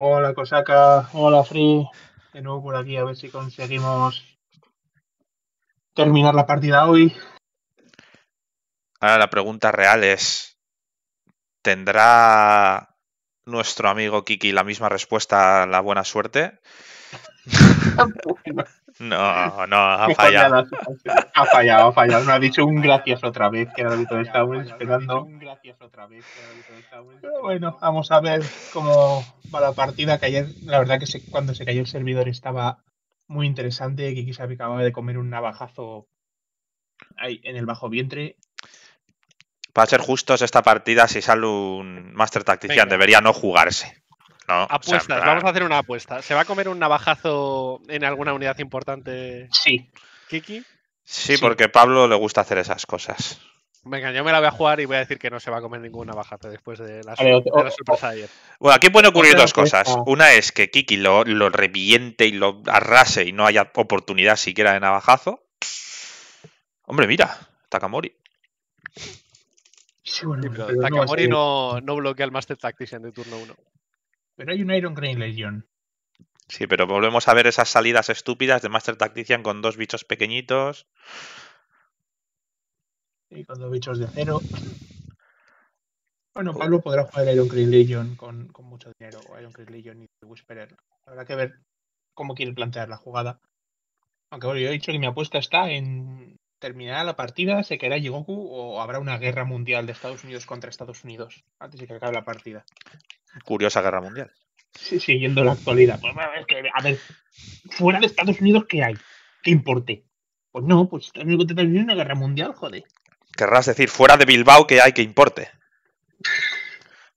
Hola Cosaca, hola Free, de nuevo por aquí a ver si conseguimos terminar la partida hoy. Ahora la pregunta real es, ¿tendrá nuestro amigo Kiki la misma respuesta a la buena suerte? No, no, ha fallado. Ha fallado, ha fallado. No ha dicho un gracias otra vez que el esperando. gracias otra vez Pero bueno, vamos a ver cómo va la partida. Que ayer, la verdad que cuando se cayó el servidor estaba muy interesante. Que quizá acababa de comer un navajazo ahí en el bajo vientre. Para ser justos, esta partida, si sale un Master Tactician, debería no jugarse. Apuestas, vamos a hacer una apuesta. ¿Se va a comer un navajazo en alguna unidad importante? Sí. ¿Kiki? Sí, porque Pablo le gusta hacer esas cosas. Venga, yo me la voy a jugar y voy a decir que no se va a comer ningún navajazo después de la, de Bueno, aquí pueden ocurrir dos cosas. Una es que Kiki lo, reviente y lo arrase y no haya oportunidad siquiera de navajazo. Hombre, mira, Takamori. Takamori eh, no, bloquea el Master Tactician de turno 1. Pero hay un Iron Green Legion. Sí, pero volvemos a ver esas salidas estúpidas de Master Tactician con dos bichos pequeñitos. Y con dos bichos de cero. Bueno, Pablo podrá jugar Iron Green Legion con, mucho dinero, o Iron Legion y Whisperer. Habrá que ver cómo quiere plantear la jugada. Aunque bueno, yo he dicho que mi apuesta está en ¿Terminará la partida, ¿se quedará Jigoku o habrá una guerra mundial de Estados Unidos contra Estados Unidos antes de que acabe la partida? Curiosa guerra mundial. Sí, siguiendo la actualidad. Pues, a, ver, a ver, fuera de Estados Unidos, ¿qué hay? ¿Qué importe? Pues no, pues Estados Unidos una guerra mundial, joder. Querrás decir, fuera de Bilbao, ¿qué hay que importe?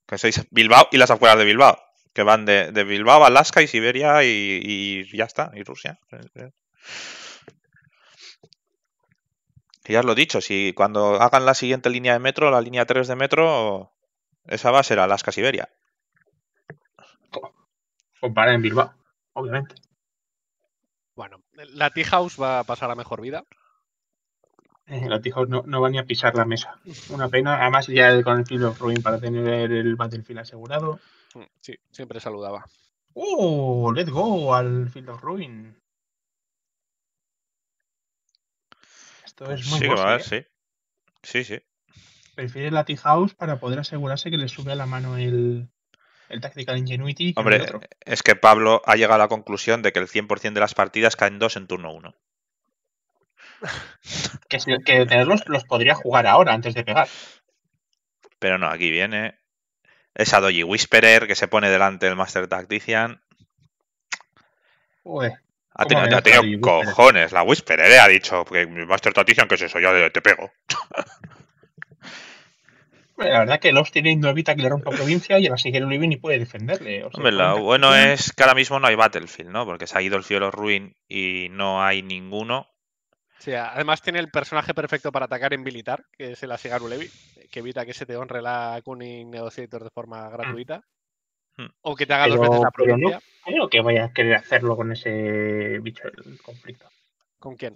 Que sois Bilbao y las afueras de Bilbao, que van de, Bilbao Bilbao, Alaska y Siberia y, y ya está, y Rusia ya os lo he dicho, si cuando hagan la siguiente línea de metro, la línea 3 de metro, esa va a ser Alaska Siberia. O para en Bilbao, obviamente. Bueno, la T House va a pasar a mejor vida. Eh, la T House no, no, va ni a pisar la mesa. Una pena. Además, ya con el Field of Ruin para tener el Battlefield asegurado. Mm, sí, siempre saludaba. ¡Oh! ¡Let's go al Field of Ruin! Esto pues es muy sí, ¿eh? sí. Sí, sí. Prefiere la T-House para poder asegurarse que le sube a la mano el, el Tactical Ingenuity. Hombre, es que Pablo ha llegado a la conclusión de que el 100% de las partidas caen dos en turno 1. que, tenerlos los podría jugar ahora antes de pegar. Pero no, aquí viene esa Doji Whisperer que se pone delante del Master Tactician. Uy, ha tenido, cojones la Whisper, ¿eh? Ha dicho que Master Tatisan, que es eso? Ya te pego. La verdad que los tiene no evita que le rompa provincia y el la el ni y puede defenderle. lo bueno es que ahora mismo no hay Battlefield, ¿no? Porque se ha ido el cielo ruin y no hay ninguno. Sí, además tiene el personaje perfecto para atacar en militar, que es el Asigaru Levi, que evita que se te honre la Cunning Negociator de forma mm. gratuita. Mm. O que te haga dos veces la provincia. No creo que vaya a querer hacerlo con ese bicho del conflicto. ¿Con quién?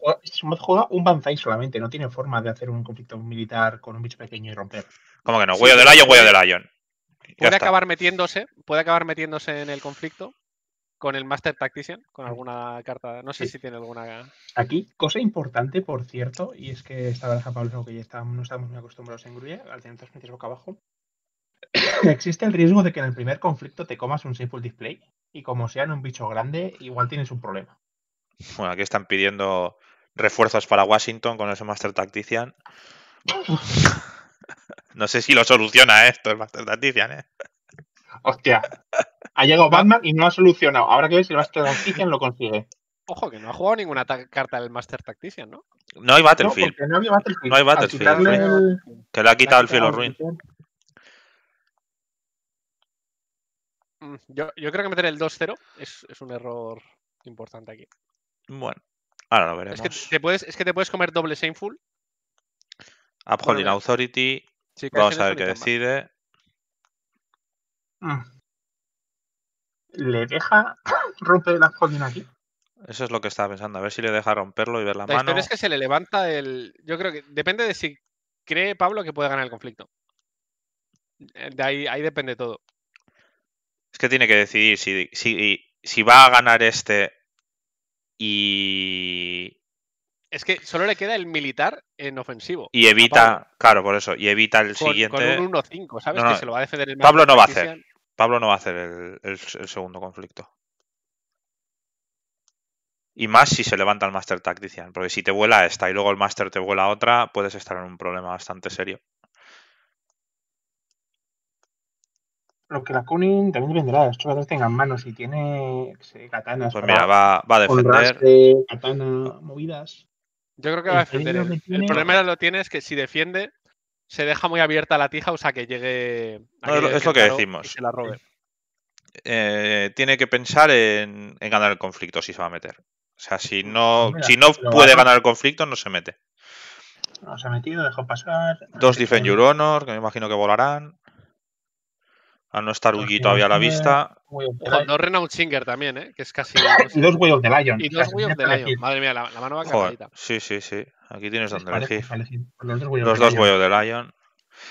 Juega un Banzai solamente, no tiene forma de hacer un conflicto militar con un bicho pequeño y romper. ¿Cómo que no? Huello del de Lion, huello de Lion. Puede acabar metiéndose, puede acabar metiéndose en el conflicto con el Master Tactician, con alguna carta. No sé si tiene alguna. Aquí, cosa importante, por cierto, y es que esta baraja Pablo, que ya no estamos muy acostumbrados en Grulla, al tener tres boca abajo, ¿Existe el riesgo de que en el primer conflicto te comas un Simple Display? Y como sean un bicho grande, igual tienes un problema. Bueno, aquí están pidiendo refuerzos para Washington con ese Master Tactician. no sé si lo soluciona esto el Master Tactician, ¿eh? Hostia. Ha llegado Batman y no ha solucionado. Ahora que si el Master Tactician lo consigue. Ojo, que no ha jugado ninguna carta del Master Tactician, ¿no? No hay Battlefield. No, hay Battlefield. Que le ha quitado el filo Ruin. Mm, yo, creo que meter el 2-0 es, un error importante aquí. Bueno, ahora lo veremos. Es que te puedes, comer doble Shameful. Upholding Authority. Vamos a ver qué decide. Ah. ¿Le deja romper el Upholding aquí? Eso es lo que estaba pensando, a ver si le deja romperlo y ver la, la mano. Pero es que se le levanta el. Yo creo que depende de si cree Pablo que puede ganar el conflicto. Eh, de ahí, ahí depende todo. Es que tiene que decidir si, va a ganar este y... Es que solo le queda el militar en ofensivo. Y evita, claro, por eso, y evita el siguiente... Con un 1-5, ¿sabes? que se lo va a defender el Pablo no va a hacer. Pablo no va a hacer el, segundo conflicto. Y más si se levanta el Master Tactician, porque si te vuela esta y luego el Master te vuela otra, puedes estar en un problema bastante serio. lo que la Kunin también dependerá de los tengan manos. y tiene katanas. Pues mira, va, va a defender. katana, movidas. Yo creo que va a defender. El, problema lo tiene es que si defiende, se deja muy abierta la tija, o sea que llegue. es lo que decimos. Eh, tiene que pensar en, ganar el conflicto si se va a meter. O sea, si no, pues si no puede ganar el conflicto, no se mete. No se ha metido, dejó pasar. Dos Defend Your Honor, que me imagino que volarán a no estar Uji todavía a la vista. No Renault Singer también, ¿eh? que es casi. Ah, y dos huevos de the Lion. Y dos Way of Lion. Madre mía, la, mano va caer. Sí, sí, sí. Aquí tienes donde elegir. Los dos Way de the, Lion.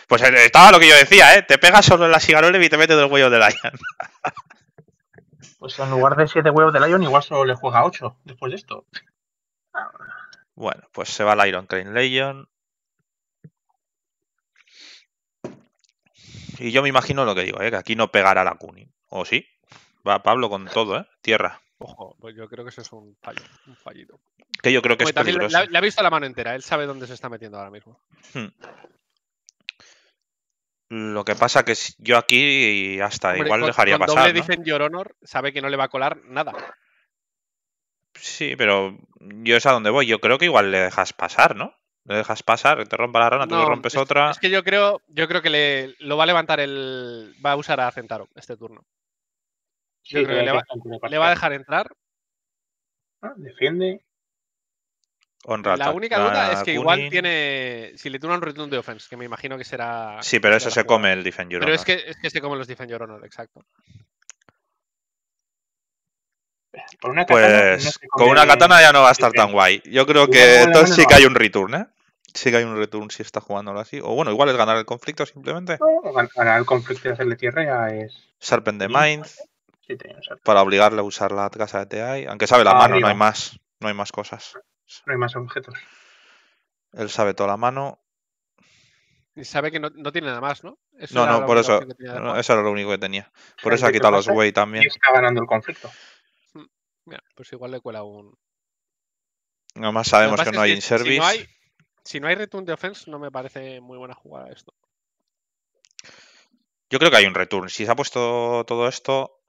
Pues eh, estaba lo que yo decía, ¿eh? Te pegas solo en la cigarola y te metes dos huevos de Lion. pues en lugar de siete huevos de Lion, igual solo le juega ocho después de esto. Bueno, pues se va el Iron Crane Legion. Y yo me imagino lo que digo, ¿eh? que aquí no pegará la Cuni. ¿O sí? Va Pablo con todo, ¿eh? Tierra. Ojo, pues yo creo que eso es un fallido. Que yo creo que es Le, ha visto la mano entera, él sabe dónde se está metiendo ahora mismo. Hmm. Lo que pasa que yo aquí hasta igual dejaría pasar. Cuando le dicen Your Honor, sabe que no le va a colar nada. Sí, pero yo es a dónde voy. Yo creo que igual le dejas pasar, ¿no? No dejas pasar, te rompa la rana, tú le rompes otra. Es que yo creo, yo creo que le, lo va a levantar el. Va a usar a Centaro este turno. creo que le va, a dejar entrar. Ah, defiende. la única duda es que igual tiene. Si le turnan un return de offense, que me imagino que será. Sí, pero eso se come el Defend Your Pero Es, que, es que se come los Defend Honor, exacto. pues con una pues, katana ya no va a estar tan guay. Yo creo que entonces sí que hay un return, ¿eh? sí que hay un return si está jugándolo así. O bueno, igual es ganar el conflicto simplemente. No, ganar el conflicto y hacerle tierra ya es. Serpent de Mind. para obligarle a usar la casa de TI. Aunque sabe la ah, mano, no hay más. No hay más cosas. No hay más objetos. Él sabe toda la mano. Y sabe que no, tiene nada más, ¿no? no, no, por eso. eso era lo único que tenía. Por eso ha quitado los Way también. Y está ganando el conflicto. Hmm, pues igual le cuela un. Nada más sabemos que no hay in-service si no hay return de offense, no me parece muy buena jugada esto. Yo creo que hay un return. Si se ha puesto todo esto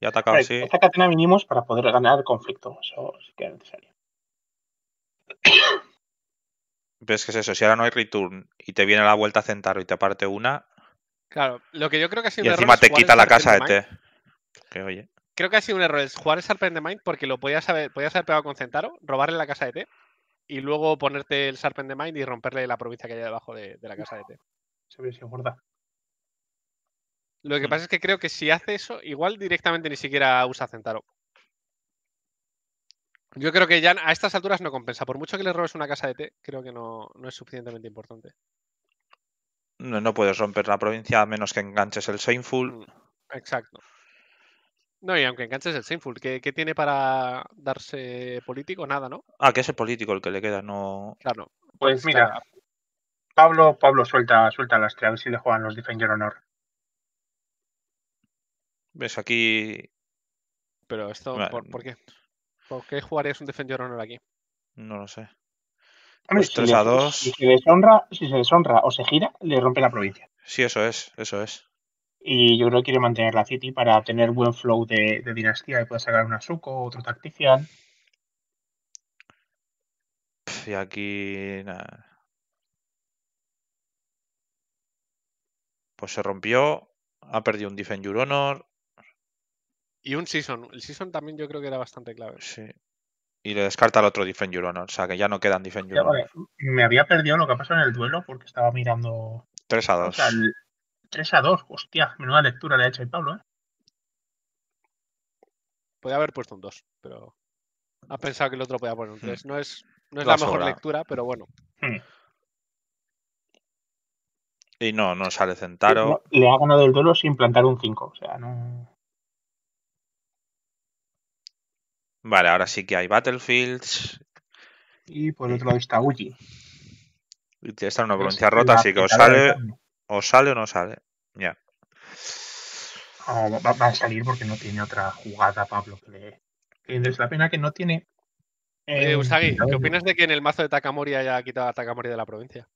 y ha atacado así. Esta cadena mínimos para poder ganar conflicto. Eso sí que es necesario. ¿Ves que es eso? Si ahora no hay return y te viene la vuelta a centaro y te parte una. Claro, lo que yo creo que ha sido Y encima te quita la casa de T. Creo que ha sido un error es jugar Serpent de Mind porque lo podías haber, podías haber pegado con Centaro, robarle la casa de T y luego ponerte el serpent de Mind y romperle la provincia que hay debajo de, la casa de té. Se ve Lo que pasa es que creo que si hace eso, igual directamente ni siquiera usa Centaro. Yo creo que ya a estas alturas no compensa. Por mucho que le robes una casa de té, creo que no, no es suficientemente importante. No, no, puedes romper la provincia a menos que enganches el Shameful. Mm, exacto. No, y aunque enganches el Sinful, ¿qué, tiene para darse político? Nada, ¿no? Ah, que es el político el que le queda, no. Claro. Pues mira, Pablo, Pablo suelta, suelta las tres, a ver si le juegan los Defender Honor. Ves aquí. Pero esto, ¿por, qué? ¿Por qué jugarías un Defender Honor aquí? No lo sé. 2. Pues si se, deshonra, si se deshonra o se gira, le rompe la provincia. Sí, eso es, eso es. Y yo creo que quiere mantener la City para tener buen flow de, dinastía y puede sacar una Suco, otro Tactician. Y aquí. Pues se rompió, ha perdido un Defend Honor. Y un Season. El Season también yo creo que era bastante clave. Sí. Y le descarta el otro Defend Honor. O sea que ya no quedan Defend Honor. Me había perdido lo que pasó en el duelo porque estaba mirando. 3 a 2. 3 a 2, hostia, menuda lectura le ha hecho ahí Pablo, ¿eh? Podía haber puesto un 2, pero ha pensado que el otro podía poner un 3. Hmm. No es, no es la, mejor lectura, pero bueno. Hmm. Y no, no sale Centaro. Le ha ganado el duelo sin plantar un 5, o sea, no. Vale, ahora sí que hay Battlefields. Y por otro lado está Uji. Y está en una provincia rota, así que os sale. O sale o no sale. Ya. va, a salir porque no tiene otra jugada, Pablo. Es la pena que no tiene. Eh, eh Usagi, ¿qué opinas de que en el mazo de Takamori haya quitado a Takamori de la provincia?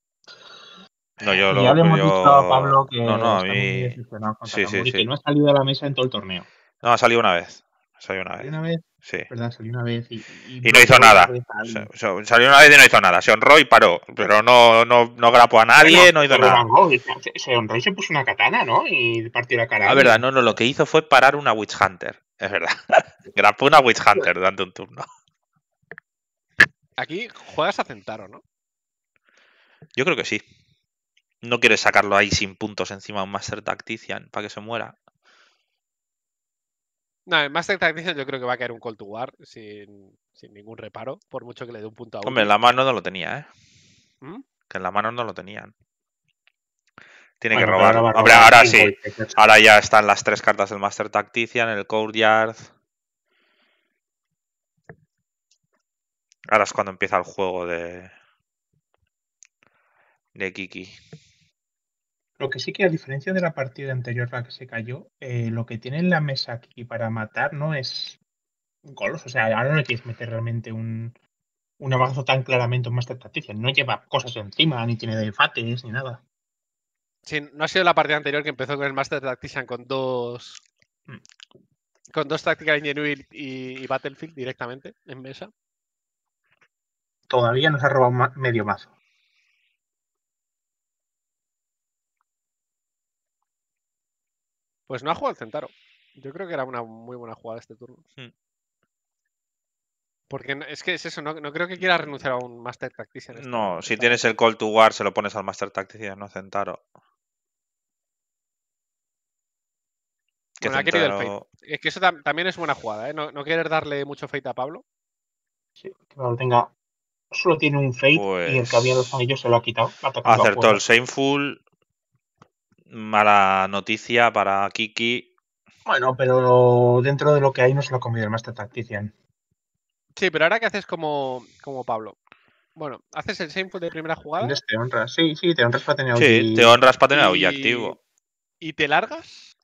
No, yo lo. Ya le hemos a Pablo que no, no, a mí... sí, sí, sí. que no ha salido de la mesa en todo el torneo. No, ha salido una vez. Ha salido una vez. Una vez Sí. Salió una vez y, no hizo nada. salió una vez y no hizo nada. Se honró y paró. Pero no, no, grapó a nadie, no, hizo nada. se, honró y se puso una katana, ¿no? Y partió la cara. La ah, verdad, no, no. Lo que hizo fue parar una Witch Hunter. Es verdad. grapó una Witch Hunter durante un turno. Aquí juegas a Centaro, ¿no? Yo creo que sí. No quieres sacarlo ahí sin puntos encima de un Master Tactician para que se muera. No, el Master Tactician yo creo que va a caer un Call to War sin, ningún reparo, por mucho que le dé un punto a uno. Hombre, en la mano no lo tenía, ¿eh? ¿Mm? Que en la mano no lo tenían. Tiene que robar. Hombre, ahora, sí. Ahora ya están las tres cartas del Master Tactician, el Courtyard. Ahora es cuando empieza el juego de. de Kiki. Lo que sí que a diferencia de la partida anterior, la que se cayó, eh, lo que tiene en la mesa aquí para matar no es golos. O sea, ahora no quieres meter realmente un, un abrazo tan claramente un Master Tactician. No lleva cosas encima, ni tiene defates, ni nada. Sí, no ha sido la partida anterior que empezó con el Master Tactician con dos. Mm. Con dos Tactical Ingenuity y, Battlefield directamente en mesa. Todavía nos ha robado medio mazo. Pues no ha jugado el Centaro. Yo creo que era una muy buena jugada este turno. Hmm. Porque es que es eso, no, creo que quiera renunciar a un Master Tactician. Este no, si tienes el Call to War, se lo pones al Master Tactician, no Centaro. Que ha querido el fate. Es que eso también es buena jugada, ¿eh? No, quieres darle mucho fate a Pablo. Sí, que lo tenga. Solo tiene un fate y el que había dos pues anillos se lo ha quitado. Acertó el Shameful, mala noticia para Kiki. Bueno, pero dentro de lo que hay no se lo conviene el Master Tactician. Sí, pero ahora que haces como, como Pablo. Bueno, haces el same de primera jugada. Te honras, sí, sí, te honras para tener Sí, y... te honras para tener y... activo. ¿Y te largas?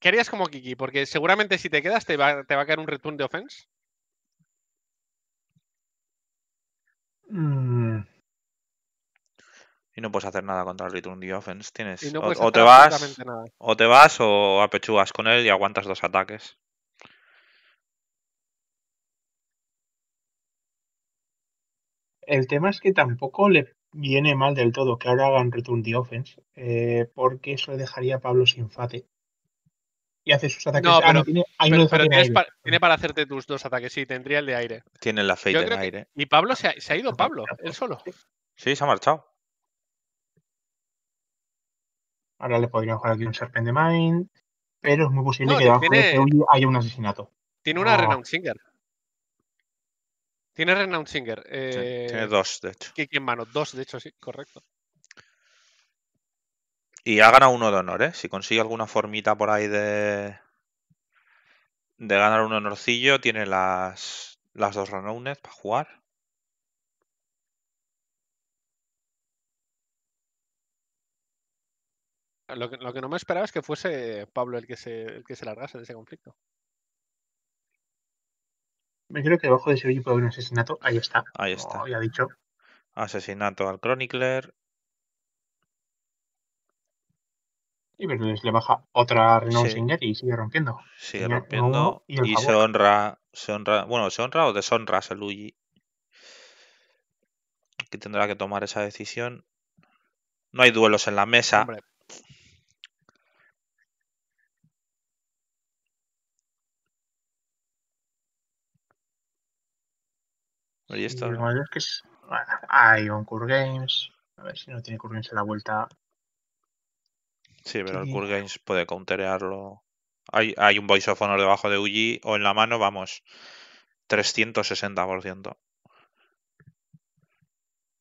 ¿Qué harías como Kiki? Porque seguramente si te quedas te va, a caer un return de offense. Mmm y no puedes hacer nada contra el Return the Offense. Tienes, o, te vas, o te vas o apechugas con él y aguantas dos ataques. El tema es que tampoco le viene mal del todo que ahora hagan Return the Offense, eh, porque eso le dejaría a Pablo sin fate. Y hace sus ataques. No, tiene, para, hacerte tus dos ataques. Sí, tendría el de aire. Tiene la aceite en aire. y Pablo se ha, se ha ido, Pablo, él solo. Sí, se ha marchado. Ahora le podría jugar aquí un Serpent de Mind, pero es muy posible que este haya un asesinato. Tiene una Singer. Tiene renown Singer. Eh, tiene dos, de hecho. ¿Qué, en mano? Dos, de hecho, sí, correcto. Y ha ganado uno de honor, ¿eh? Si consigue alguna formita por ahí de. de ganar un honorcillo, tiene las, las dos Renowned para jugar. Lo que, no me esperaba es que fuese Pablo el que se, el que se largase de ese conflicto. Me creo que debajo de ese puede haber un asesinato. Ahí está. Ahí está. Oh, dicho. Asesinato al Chronicler. Y le baja otra Renault y sigue rompiendo. Sigue rompiendo. Y, se honra. Se honra. Bueno, ¿se honra o deshonra a Luigi? Que tendrá que tomar esa decisión. No hay duelos en la mesa. Hombre. hay un Games. A ver si no tiene Core la vuelta. Sí, pero el Core Games puede counterearlo. Hay, un Voice of Honor debajo de Uji o en la mano, vamos, 360%.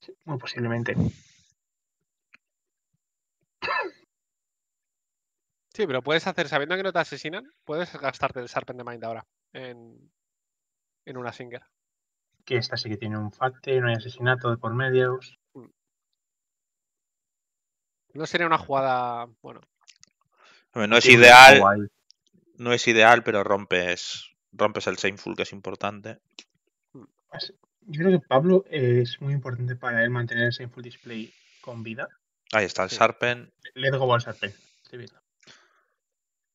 Sí, muy posiblemente. Sí, pero puedes hacer, sabiendo que no te asesinan, puedes gastarte el Serpent de Mind ahora en, en una Singer que esta sí que tiene un facte, no hay asesinato de por medios. No sería una jugada, bueno. no es ideal, no es ideal, pero rompes, rompes el Shameful, que es importante. Yo creo que Pablo es muy importante para él mantener el Shameful Display con vida. Ahí está el Sharpen. Sarpen. Let's go al Sarpen,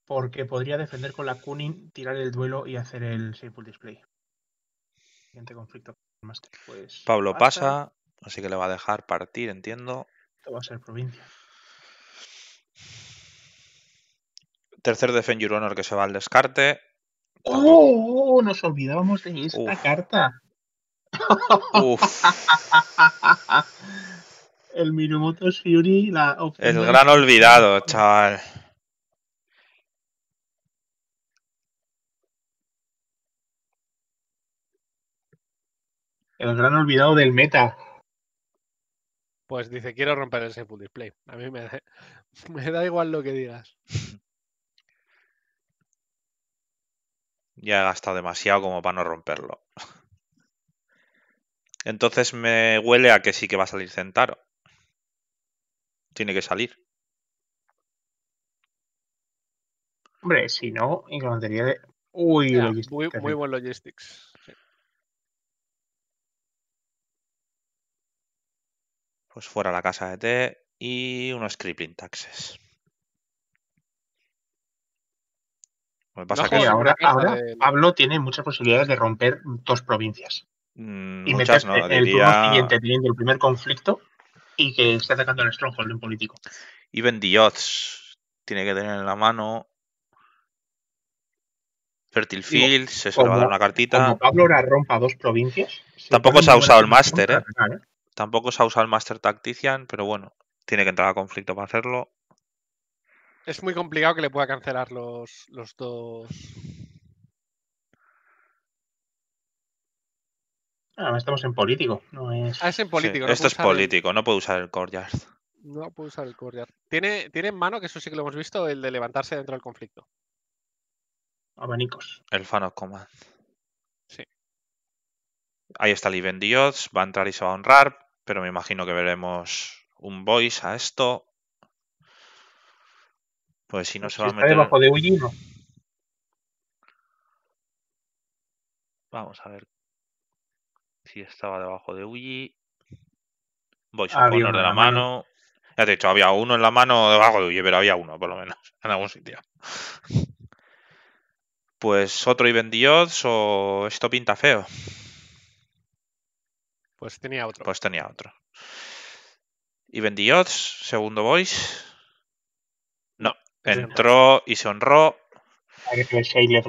Porque podría defender con la Kunin, tirar el duelo y hacer el Shameful Display. Pues Pablo pasa, así que le va a dejar partir, entiendo. Esto va a ser provincia. Tercer Defend Your Honor que se va al descarte. ¡Oh! oh, oh nos olvidábamos de esta carta. Uf. El es Fury, la El gran olvidado, chaval. el gran olvidado del meta. Pues dice, quiero romper ese Full Display. A mí me, da, igual lo que digas. Ya he gastado demasiado como para no romperlo. Entonces me huele a que sí que va a salir Centaro. Tiene que salir. Hombre, si no, incluso de. Uy, muy buen logistics. Pues fuera la casa de té y unos crippling taxes. Pues ahora, Pablo tiene muchas posibilidades de romper dos provincias. Mm, y el turno siguiente teniendo el primer conflicto y que esté atacando el stronghold en político. the odds tiene que tener en la mano. Fertile Fields, se, le va a dar una cartita. Pablo ahora rompa dos provincias. Tampoco se, ha usado el máster, ¿eh? Tampoco se ha usado el Master Tactician, pero bueno, tiene que entrar a conflicto para hacerlo. Es muy complicado que le pueda cancelar los, los dos. Ah, estamos en político, Ah, es en político. esto es político, no puede usar el courtyard. No puede usar el courtyard. ¿Tiene, tiene en mano, que eso sí que lo hemos visto, el de levantarse dentro del conflicto. Abanicos. El fan command. Sí. Ahí está el Ibn Dios, va a entrar y se va a honrar pero me imagino que veremos un voice a esto. Pues si no pues se va a meter. debajo de no. Vamos a ver si estaba debajo de Uji. Voice a poner de la mano. Ya te he dicho, había uno en la mano debajo de Uji, pero había uno por lo menos en algún sitio. Pues otro y Dios o esto pinta feo. Pues tenía otro. Pues tenía otro. Y Bendiots, segundo voice. No, pues entró y se honró.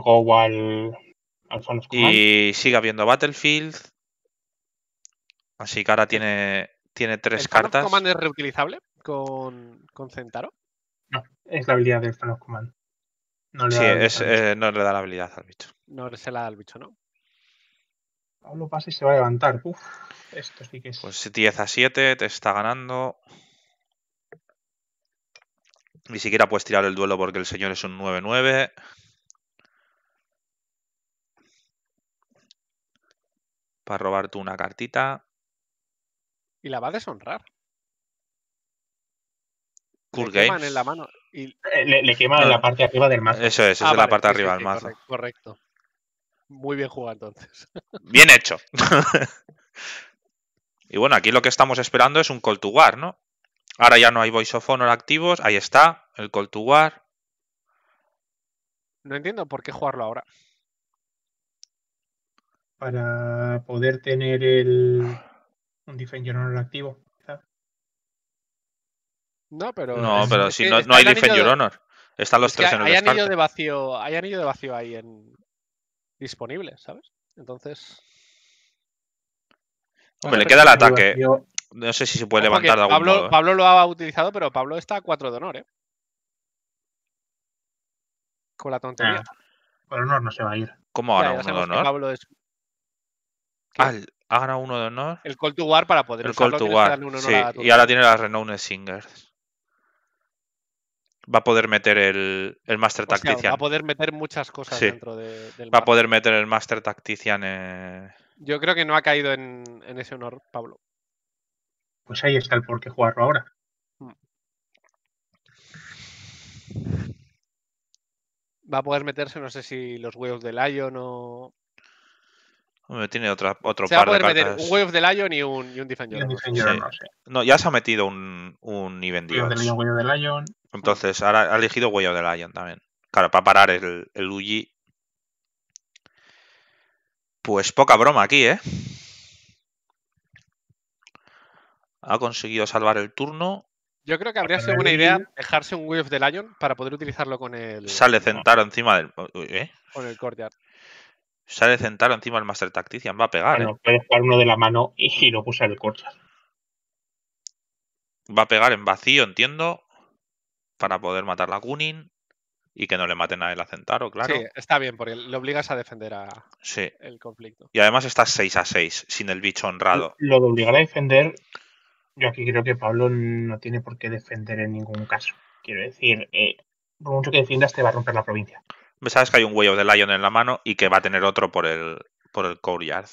Go al, al y sigue habiendo Battlefield. Así que ahora tiene, tiene tres ¿El cartas. Command es reutilizable con, con Centaro? No, es la habilidad del Fan of Command. No le sí, eh, no le da la habilidad al bicho. No se la da al bicho, ¿no? Pablo pasa y se va a levantar. esto sí que Pues 10 a 7, te está ganando. Ni siquiera puedes tirar el duelo porque el señor es un 9-9. Para robar tú una cartita. Y la va a deshonrar. le En la mano le, queman en ah. la parte arriba del mazo. Eso es, ah, es la parte arriba del mazo. correcto muy bien jugado entonces. Bien hecho. y bueno, aquí lo que estamos esperando es un call to war, ¿no? Ahora ya no hay voice of honor activos, ahí está, el call to war. No entiendo por qué jugarlo ahora. Para poder tener el ah. un Defender Honor activo. No, pero. No, pero si no, no hay Defender Honor. Están los tres en hay anillo de vacío Hay anillo de vacío ahí en, disponible, ¿sabes? Entonces. Hombre, le queda el ataque. No sé si se puede levantar de algún Pablo, modo, ¿eh? Pablo lo ha utilizado, pero Pablo está a 4 de honor, ¿eh? Con la tontería. El honor no se va a ir. ¿Cómo ahora uno de honor? Pablo es... Al, ah, ahora uno de honor. El Call to War para poder. El Call to War. Sí, y ahora tiene la Renowned Singers va a poder meter el, Master Tactician. va a poder meter muchas cosas dentro del. Va a poder meter el Master Tactician. Eh. Yo creo que no ha caído en, ese honor, Pablo. Pues ahí está el por qué jugarlo ahora. Hmm. Va a poder meterse, no sé si los huevos del Lion o, tiene otra, otro se par va a poder meter un Way of the Lion y un, y un Defender. No, ya se ha metido un, un Even Lion, Entonces, ahora ha elegido Way of the Lion también. Claro, para parar el, el Uji. Pues poca broma aquí, ¿eh? Ha conseguido salvar el turno. Yo creo que habría sido una idea dejarse un Way of the Lion para poder utilizarlo con el. Sale sentado encima del. ¿eh? Con el Courtyard. Sale Centaro encima el Master Tactician, va a pegar. Bueno, ¿eh? puede jugar uno de la mano y, no puse el corcho Va a pegar en vacío, entiendo, para poder matar la Kunin y que no le maten a él a Centaro, claro. Sí, está bien, porque le obligas a defender a el conflicto. Y además estás 6 a 6, sin el bicho honrado. Lo de obligar a defender, yo aquí creo que Pablo no tiene por qué defender en ningún caso. Quiero decir, eh, por mucho que defiendas, te va a romper la provincia. Sabes que hay un Way of the Lion en la mano y que va a tener otro por el, por el Courtyard.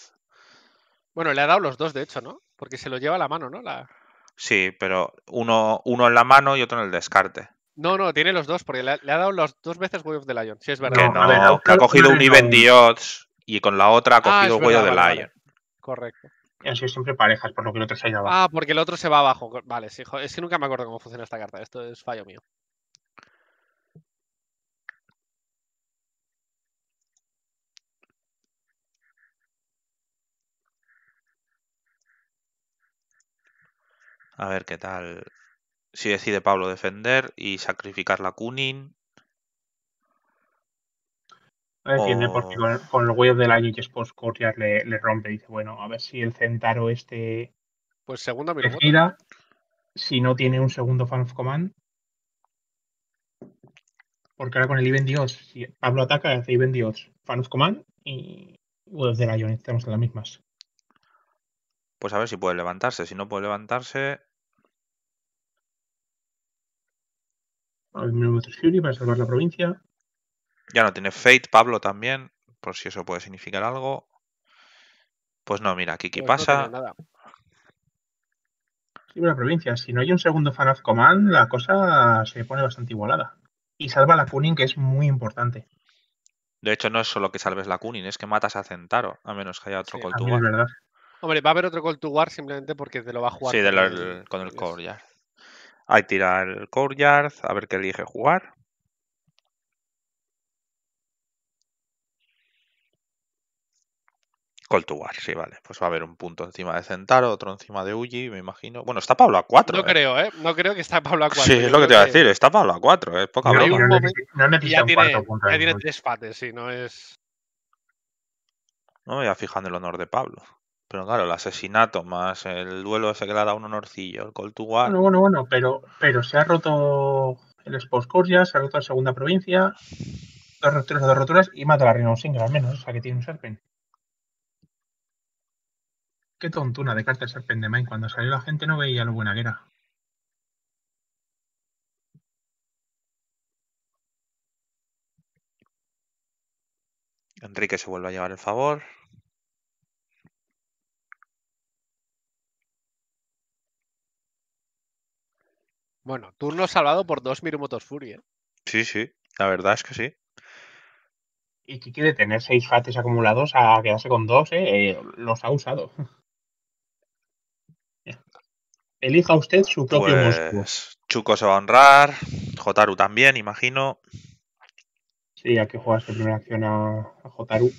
Bueno, le ha dado los dos, de hecho, ¿no? Porque se lo lleva a la mano, ¿no? La... Sí, pero uno, uno en la mano y otro en el descarte. No, no, tiene los dos, porque le ha, dado los dos veces Way of the Lion, si es verdad. Que no, que ha cogido un Even dios y con la otra ha ah, cogido Way of the Lion. Correcto. siempre parejas, por lo que no otro se ha ido ah, abajo. Ah, porque el otro se va abajo. Vale, sí, es que nunca me acuerdo cómo funciona esta carta. Esto es fallo mío. A ver qué tal. Si decide Pablo defender y sacrificar la Kunin. Defiende porque con, los huevos del año y post le, le rompe. Dice, bueno, a ver si el Centaro este. Pues segunda mira Si no tiene un segundo Fan of Command. Porque ahora con el Even Dios, si Pablo ataca, hace Even Dios, Fan of Command y Huevos del año. Estamos en las mismas. Pues a ver si puede levantarse. Si no puede levantarse, al mira Fury para salvar la provincia. Ya no tiene Fate, Pablo también, por si eso puede significar algo. Pues no, mira, Kiki pues pasa. Sí, la provincia. Si no hay un segundo Fanaz Command, la cosa se pone bastante igualada. Y salva la Kunin, que es muy importante. De hecho, no es solo que salves la Kunin, es que matas a Centaro, a menos que haya otro sí, War Hombre, va a haber otro War simplemente porque te lo va a jugar. Sí, con el, el Core ya. Ahí tira el courtyard, a ver qué elige jugar. Call to War, sí, vale. Pues va a haber un punto encima de Centaro, otro encima de Uji, me imagino. Bueno, está Pablo a 4. No ¿eh? creo, ¿eh? No creo que está Pablo a 4. Sí, es lo que te iba a decir, está Pablo a 4, ¿eh? es ¿eh? poca broma. No, ya tiene, cuarto punto. Ya tiene tres pates, si no es. No me voy a fijar en el honor de Pablo. Pero claro, el asesinato más el duelo ese que le ha dado un honorcillo, el Call to War. Bueno, bueno, bueno, pero, pero se ha roto el ya, se ha roto la segunda provincia, dos rupturas, dos roturas y mata a la Reino Single al menos, o sea que tiene un Serpent. Qué tontuna de carta el Serpent de Main. Cuando salió la gente no veía lo buena que era. Enrique se vuelve a llevar el favor. Bueno, turno salvado por dos Mirimotos Fury, ¿eh? Sí, sí, la verdad es que sí. Y qué quiere tener seis fates acumulados a quedarse con dos, ¿eh? eh los ha usado. Elija usted su propio pues, Chuco se va a honrar, Jotaru también, imagino. Sí, hay que jugar su primera acción a, a Jotaru.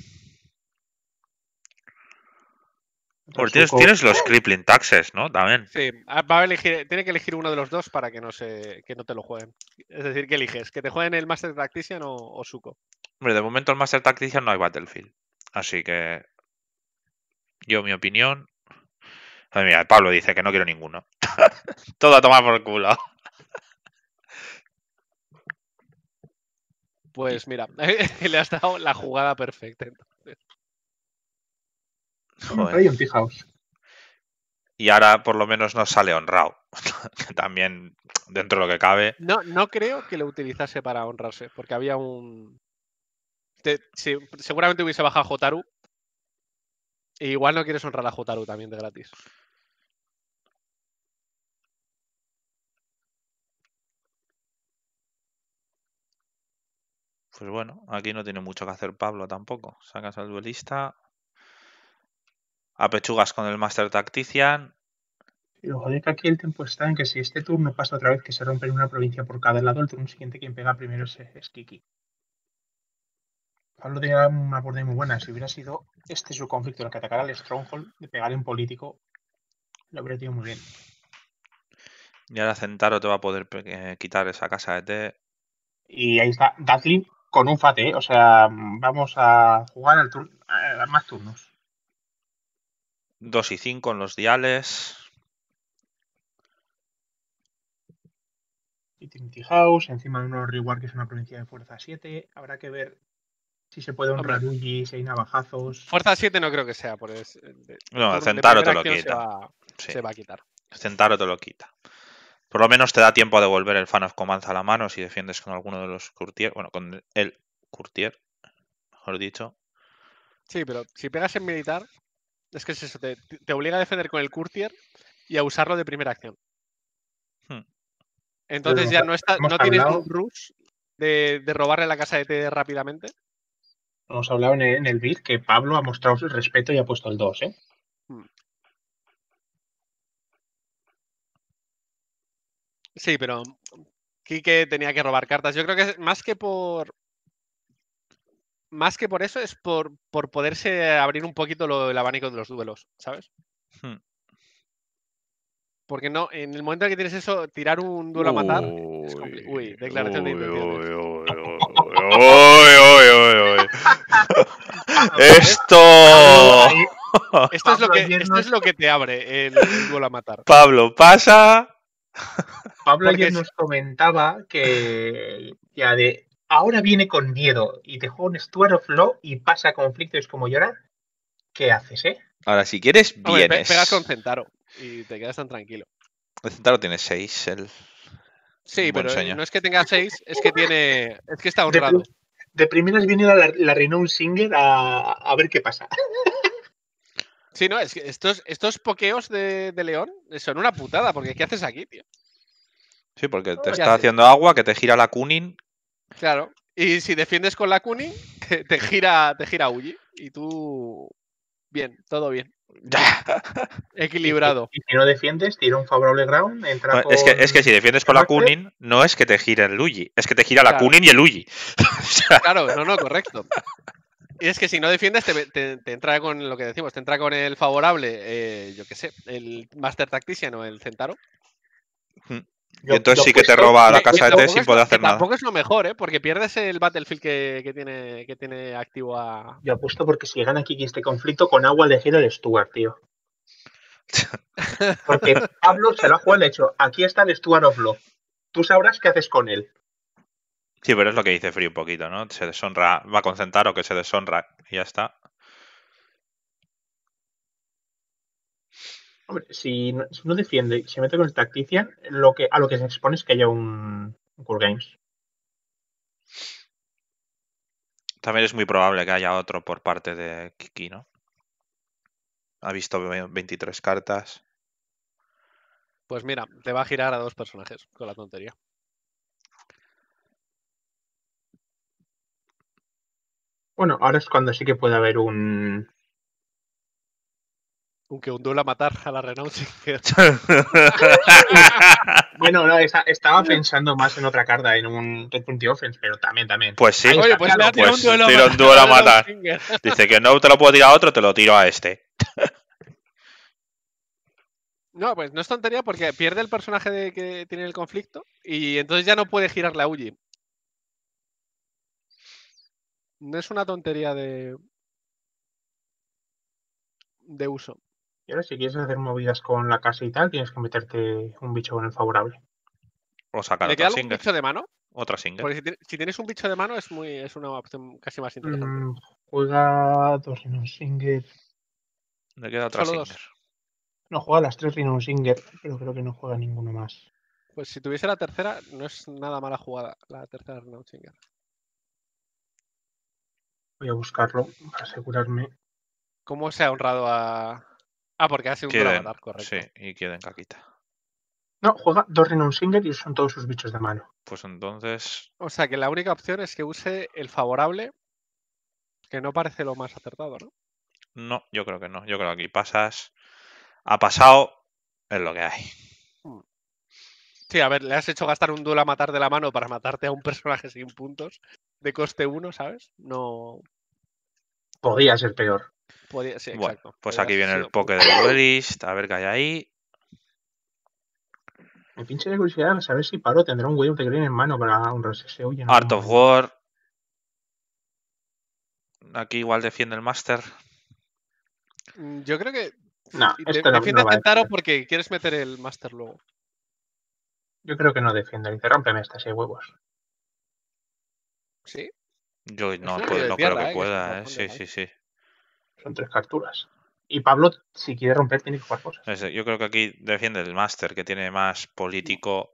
tienes, los crippling taxes, ¿no? También. Sí, ah, va a elegir, tiene que elegir uno de los dos para que no, se, que no te lo jueguen. Es decir, ¿qué eliges? ¿Que te jueguen el Master Tactician o, Suco? Hombre, de momento el Master Tactician no hay Battlefield. Así que. Yo, mi opinión. mira, Pablo dice que no quiero ninguno. Todo a tomar por culo. Pues mira, le has dado la jugada perfecta. Y ahora por lo menos nos sale honrado. También dentro de lo que cabe. No, no creo que lo utilizase para honrarse, porque había un. seguramente hubiese bajado Jotaru. E igual no quieres honrar a Jotaru también de gratis. Pues bueno, aquí no tiene mucho que hacer Pablo tampoco. Sacas al duelista, apechugas con el Master Tactician. Lo joder que aquí el tiempo está en que si este turno pasa otra vez que se rompe en una provincia por cada lado, el turno siguiente quien pega primero es, Kiki. Pablo tenía una oportunidad muy buena. Si hubiera sido este su conflicto el que atacara al Stronghold, de pegar en político, lo habría tenido muy bien. Y ahora Centaro te va a poder eh, quitar esa casa de té. Y ahí está Dazlin con un fate. ¿eh? O sea, vamos a jugar al turno a más turnos. 2 y 5 en los diales. Y Trinity House, encima de unos reward que es una provincia de fuerza 7. Habrá que ver si se puede honrar un si hay navajazos. Fuerza 7 no creo que sea, por eh, No, Centaro te lo quita. Se va, a quitar. Centaro te lo quita. Por lo menos te da tiempo a devolver el Fan of Comanza a la mano si defiendes con alguno de los Curtier. Bueno, con el Curtier, mejor dicho. Sí, pero si pegas en militar, es que es eso, te, obliga a defender con el Courtier y a usarlo de primera acción. Hmm. Entonces ya no está, no tienes un rush de, robarle la casa de T rápidamente. Hemos hablado en el, en que Pablo ha mostrado su respeto y ha puesto el 2, ¿eh? Hmm. Sí, pero Quique tenía que robar cartas. Yo creo que más que por, más que por eso, es por, poderse abrir un poquito el abanico de los duelos, ¿sabes? Hmm. Porque no, en el momento en que tienes eso, tirar un duelo a matar es Uy, declaración de intenciones. Esto. Esto es, lo que, esto es lo que te abre el duelo a matar. Pablo, pasa. Pablo que nos comentaba que ya de ahora viene con miedo y te juega un Stuart of Law y pasa conflictos como llorar, ¿qué haces, eh? Ahora, si quieres, vienes. pegas con Centaro y te quedas tan tranquilo. El Centaro tiene 6, el... Sí, pero no es que tenga 6, es que tiene... Es que está honrado. De, primera primeras venido la, la Renown Singer a, ver qué pasa. Sí, no, es que estos, estos pokeos de, de, León son una putada, porque ¿qué haces aquí, tío? Sí, porque te está haciendo agua, que te gira la Kunin, Claro. Y si defiendes con la Kunin, te, gira, te gira Uji. Y tú. Bien, todo bien. Equilibrado. Y, si no defiendes, tira un favorable ground, entra ah, es, que, es que si defiendes con la Kunin, no es que te gira el Uji, es que te gira la Kunin y el Uji. Claro, no, no, correcto. Y es que si no defiendes, te, entra con lo que decimos, te entra con el favorable, eh, yo qué sé, el Master Tactician o el Centaro, y entonces sí que te roba la casa de Tess sin poder hacer nada. Tampoco es lo mejor, ¿eh? Porque pierdes el Battlefield que, tiene, que tiene activo a. Yo apuesto porque si gana aquí este conflicto con agua el el Stuart, tío. Porque Pablo se lo ha jugado, le hecho. Aquí está el Stuart of Law. Tú sabrás qué haces con él. Sí, pero es lo que dice Free un poquito, ¿no? Se deshonra, va a concentrar o que se deshonra y ya está. Hombre, si no, defiende y se mete con el Tactician, a lo que se expone es que haya un, un Cool Games. También es muy probable que haya otro por parte de Kiki, ¿no? Ha visto 23 cartas. Pues mira, te va a girar a dos personajes con la tontería. Bueno, ahora es cuando sí que puede haber un, aunque un duelo a matar a la Renault. bueno, no, estaba pensando más en otra carta, en un Red Punty Offense, pero también, también. Pues sí, pues un pues duelo a matar. Dice que no te lo puedo tirar a otro, te lo tiro a este. No, pues no es tontería porque pierde el personaje de que tiene el conflicto y entonces ya no puede girar la Uji. No es una tontería de, de uso. Y ahora si quieres hacer movidas con la casa y tal, tienes que meterte un bicho con el favorable. O sacar un bicho de mano? Otra Singer. si, tienes un bicho de mano es muy es una opción casi más interesante. Mm, juega dos Singer. queda otra Singer. No, juega las tres Rhino Singer, pero creo que no juega ninguno más. Pues si tuviese la tercera, no es nada mala jugada, la tercera Rhino Singer. Voy a buscarlo para asegurarme. ¿Cómo se ha honrado a, Ah, porque hace un a correcto. Sí, y en caquita. No, juega dos en un single y son todos sus bichos de mano. Pues entonces. O sea que la única opción es que use el favorable, que no parece lo más acertado, ¿no? No, yo creo que no. Yo creo que aquí pasas. Ha pasado, es lo que hay. Hmm. Sí, a ver, le has hecho gastar un duelo a matar de la mano para matarte a un personaje sin puntos de coste 1, ¿sabes? No. Podía ser peor sí, pues aquí viene el poke de duelist, a ver qué hay ahí. Me pinche de curiosidad saber si Paro tendrá un Way que the Green en mano para un RSSU no, Art of War. Aquí igual defiende el Master. Mm, yo creo que. No, defiende no, porque quieres meter el Master luego. Yo creo que no defiende. Dice, este, estas hay huevos. ¿Sí? Yo no, no creo que pueda, eh. Sí, sí, sí. Son tres capturas. Y Pablo, si quiere romper, tiene que jugar cosas. Yo creo que aquí defiende el máster, que tiene más político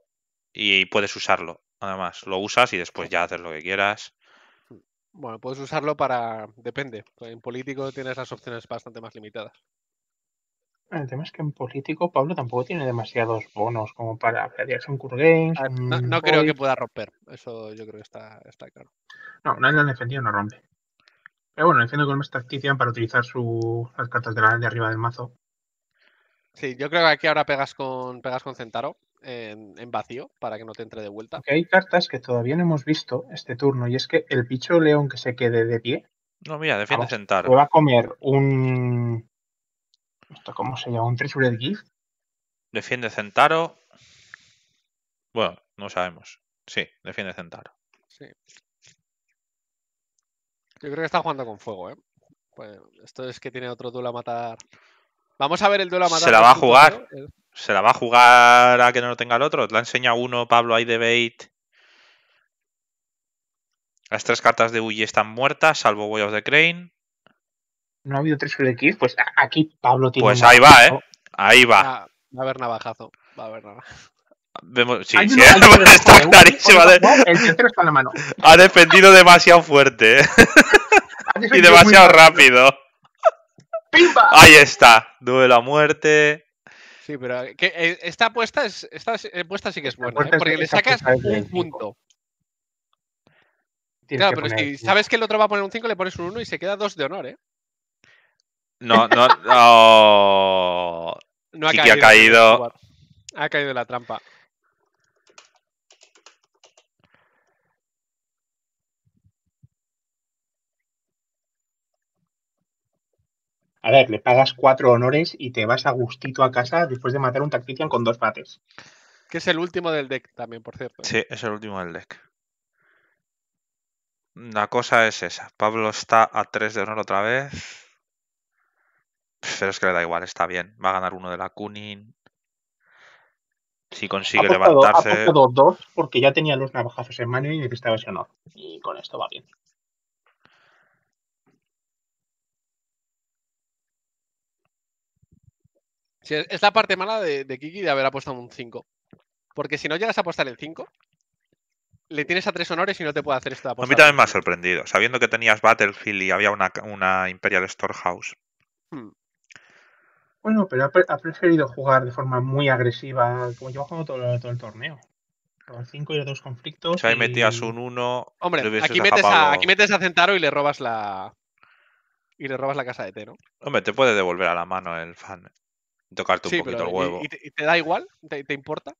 y puedes usarlo. Además, lo usas y después ya haces lo que quieras. Bueno, puedes usarlo para. Depende. En político tienes las opciones bastante más limitadas. El tema es que en político Pablo tampoco tiene demasiados bonos como para Jackson Games. Ah, mm, no, creo que pueda romper. Eso yo creo que está, está claro. No, nadie lo defendido no rompe. Pero bueno, defiendo con esta tacticia para utilizar su, las cartas de, la, de arriba del mazo. Sí, yo creo que aquí ahora pegas con, pegas con Centaro en, vacío para que no te entre de vuelta. Porque hay cartas que todavía no hemos visto este turno y es que el picho león que se quede de pie. No, mira, defiende Centaro. va a comer un. cómo se llama? ¿Un Treasured Gift? Defiende Centaro. Bueno, no sabemos. Sí, defiende Centaro. Sí. Yo creo que está jugando con fuego, ¿eh? Pues esto es que tiene otro duelo a matar. Vamos a ver el duelo a matar. Se la va a jugar. Se la va a jugar a que no lo tenga el otro. La enseña uno, Pablo, hay debate. Las tres cartas de Uji están muertas, salvo Way of the Crane. No ha habido tres de pues aquí Pablo tiene. Pues ahí va, ¿eh? Ahí va. Va a haber navajazo. Va a haber navajazo sí, sí, está clarísimo. De... El tercero está en la mano. Ha defendido demasiado fuerte. Eh. y demasiado rápido. ¡Pimba! Ahí está. Duelo a muerte. Sí, pero eh, esta apuesta esta eh, apuesta sí que es buena, porque le sacas un punto. claro, pero si sabes que el otro va a poner un 5, le pones un 1 y se queda 2 de honor, ¿eh? No, no, no. no ha caído. Ha caído. ha caído la trampa. A ver, le pagas cuatro honores y te vas a gustito a casa después de matar un Tactician con dos pates. Que es el último del deck también, por cierto. Sí, es el último del deck. La cosa es esa. Pablo está a 3 de honor otra vez. Pero es que le da igual, está bien. Va a ganar uno de la Kunin. Si consigue ha levantarse. dos porque ya tenía los navajazos en mano y necesitaba ese honor. Y con esto va bien. es la parte mala de, Kiki de haber apostado un 5. Porque si no llegas a apostar el 5, le tienes a tres honores y no te puede hacer esta apuesta. A mí también me ha sorprendido. Sabiendo que tenías Battlefield y había una, Imperial Storehouse. Hmm. Bueno, pero ha, preferido jugar de forma muy agresiva, como lleva jugando todo, todo el torneo. Con 5 y los dos conflictos. O sea, ahí metías un 1. Hombre, aquí metes, a, Centaro y le robas la, y le robas la casa de T, ¿no? Hombre, te puede devolver a la mano el fan. ¿eh? tocarte un poquito el huevo. ¿y, te, da igual? ¿Te, importa?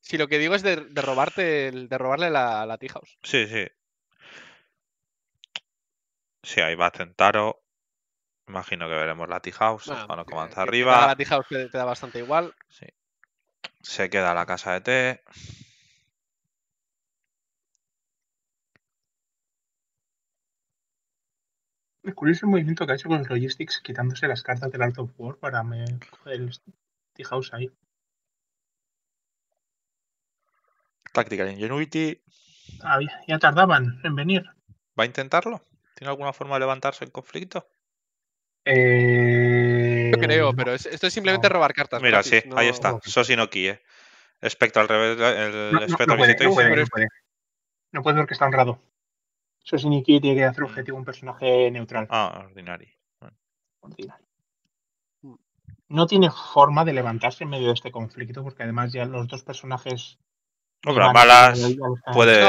Si lo que digo es de, robarte, de robarle la, la T-House. Sí, sí. Sí, ahí va a Imagino que veremos la T-House bueno, cuando arriba. La T-House te, da bastante igual. Se queda la casa de té curioso el movimiento que ha hecho con los Logistics quitándose las cartas del Art of War para el T-House ahí. Tactical Ingenuity. Ah, ya tardaban en venir. ¿Va a intentarlo? ¿Tiene alguna forma de levantarse el conflicto? Eh, no creo, pero esto es simplemente robar cartas. Mira, sí, ahí está. Sosi eh. Espectro al revés. no, espectro no, puede, no, puede, está honrado. Soshiniki tiene que hacer mm. objetivo un personaje neutral. Ah, ordinario. No tiene forma de levantarse en medio de este conflicto, porque además ya los dos personajes. No,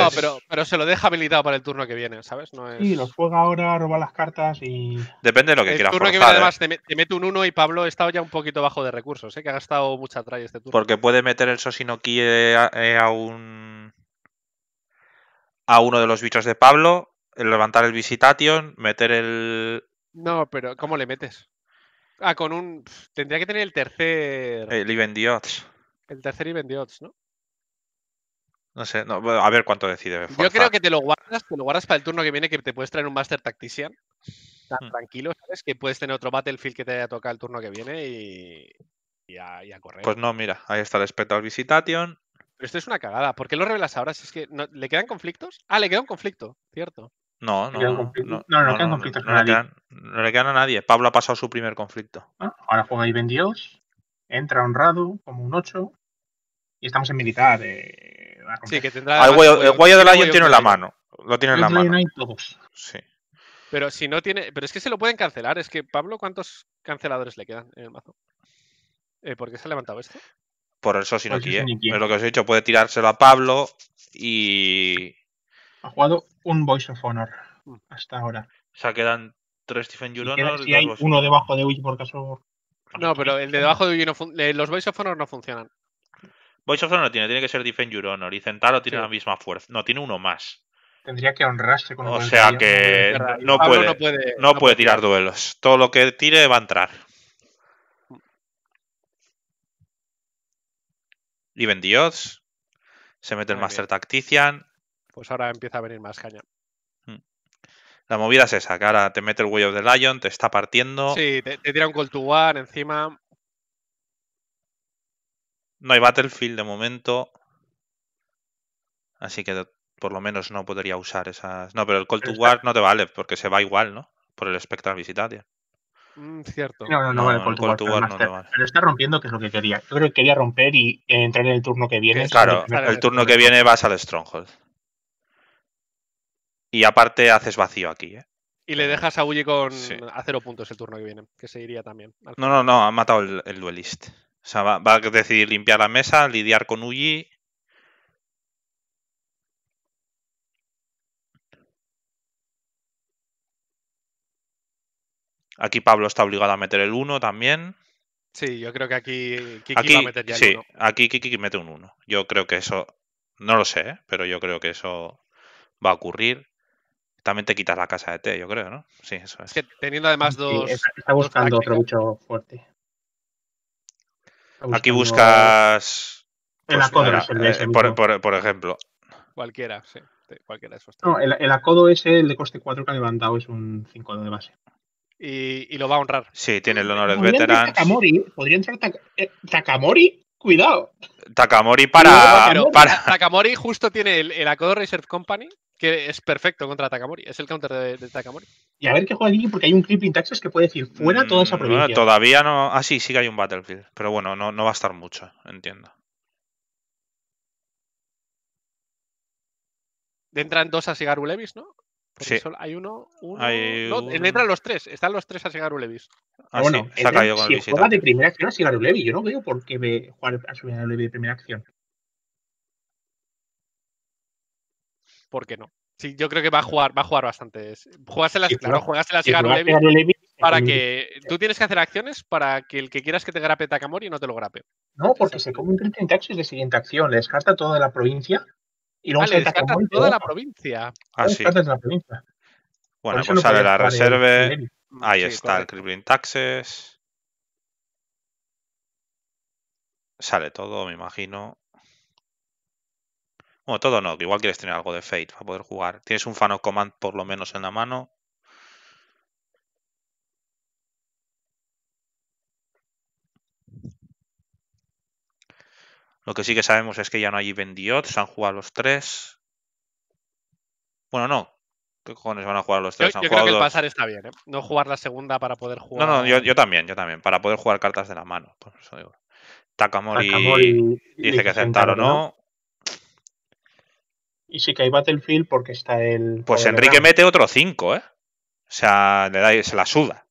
pero pero, se lo deja habilitado para el turno que viene, ¿sabes? Sí, los juega ahora, roba las cartas y. Depende de lo que quiera forzar. El turno que ¿eh? además, te, mete un 1 y Pablo está ya un poquito bajo de recursos, ¿eh? que ha gastado mucha traya este turno. Porque puede meter el Sosinoki eh, eh, a un a uno de los bichos de Pablo, el levantar el Visitation, meter el. No, pero ¿cómo le metes? Ah, con un. Tendría que tener el tercer. El eh, Even the El tercer Even ¿no? No sé, no, a ver cuánto decide. Yo creo que te lo guardas, te lo guardas para el turno que viene que te puedes traer un Master Tactician. Tan hmm. tranquilo, ¿sabes? Que puedes tener otro Battlefield que te haya tocado el turno que viene y, y, a, correr. Pues no, mira, ahí está el Spectral Visitation. Pero esto es una cagada. ¿Por qué lo revelas ahora? Si es que ¿Le quedan conflictos? Ah, le queda un conflicto, cierto. No, no. No, no, le quedan conflictos no, nadie. Le quedan, a nadie. Pablo ha pasado su primer conflicto. Ah, ahora juega ahí Dios, entra honrado como un 8 y estamos en militar. Eh, sí, que tendrá. el, guayo, de del tiene la mano. Lo tiene en la mano. Pero si no tiene. Pero es que se lo pueden cancelar. Es que, Pablo, ¿cuántos canceladores le quedan en el mazo? Eh, ¿Por qué se ha levantado esto? por el si no Es lo que os he dicho, puede tirárselo a Pablo y. Ha jugado un Voice of Honor hasta ahora. O sea, quedan tres Stephen Honor y hay uno debajo de Uy por caso. No, pero el de debajo de Uy no funciona. Eh, los Voice of Honor no funcionan. Voice of Honor tiene, tiene que ser Defend Your Honor. Y Centaro tiene la misma fuerza. No, tiene uno más. Tendría que honrarse con O sea que no puede, no, puede, tirar duelos. Todo lo que tire va a entrar. Even Dios, se mete el Master Tactician. Pues ahora empieza a venir más caña. Mm. La movida es esa, que ahora te mete el Way of the Lion, te está partiendo. Sí, te, tira un Call to War encima. No hay Battlefield de momento. Así que por lo menos no podría usar esas. No, pero el Call to War no te vale, porque se va igual, ¿no? Por el Spectral Visitation. Mm, cierto. No, no, no, pero, está, rompiendo, que es lo que quería. Yo creo que quería romper y entrar en el turno que viene. Claro, el, turno que viene vas al Stronghold. Y aparte haces vacío aquí, ¿eh? Y le dejas a Uji con a cero puntos el turno que viene, que se iría también. No, no, no, ha matado el, duelist. O sea, va, va, a decidir limpiar la mesa, lidiar con Uji Aquí Pablo está obligado a meter el 1 también. Sí, yo creo que aquí Kiki aquí, va a meter ya el Aquí Kiki mete un 1. Yo creo que eso, no lo sé, ¿eh? pero yo creo que eso va a ocurrir. También te quitas la casa de T, yo creo, ¿no? Sí, eso es. teniendo además dos. está buscando otro mucho fuerte. Aquí buscas. acodo por, ejemplo. Cualquiera, sí. Cualquiera No, el, acodo ese, el de coste 4 que ha levantado, es un 5 de base y, lo va a honrar. Sí, tiene el honor de veterano. podría entrar eh, Takamori, cuidado. Takamori para, Takamori justo tiene el, Akodo Research Company, que es perfecto contra Takamori, es el counter de, Takamori. Y a ver qué juega Gigi, porque hay un clipping taxes que puede decir fuera toda esa mm, provincia. todavía no. Ah, sí, sí que hay un Battlefield. Pero bueno, no, no va a estar mucho, entiendo. Entran dos a Sigaru Levis, ¿no? hay uno, uno. no, entran los tres. Están los tres a Sigarulevis. Ah, bueno, sí, se si juega de primera acción a Levi. Yo no veo por qué jugar a Levi de primera acción. ¿Por qué no? Sí, yo creo que va a jugar, va a jugar bastante. Jugáselas, claro, jugáselas a para que. Tú tienes que hacer acciones para que el que quieras que te grape Takamori no te lo grape. No, porque se come un 30 en taxis de siguiente acción, le descarta toda la provincia y luego se ah, toda la provincia. Ah, Bueno, pues sale la reserve Ahí está el Crippling Taxes. Sale todo, me imagino. Bueno, todo no, que igual quieres tener algo de Fate para poder jugar. Tienes un Fan Command por lo menos en la mano. Lo que sí que sabemos es que ya no hay Ben se han jugado los tres. Bueno, no. ¿Qué cojones van a jugar los tres? Yo, creo que el pasar está bien, ¿eh? No jugar la segunda para poder jugar. No, no, yo, también, yo también. Para poder jugar cartas de la mano. Por eso digo. Takamori, dice que aceptar o no. Y sí que hay Battlefield porque está el. Pues Enrique mete otro 5, ¿eh? O sea, le da, se la suda.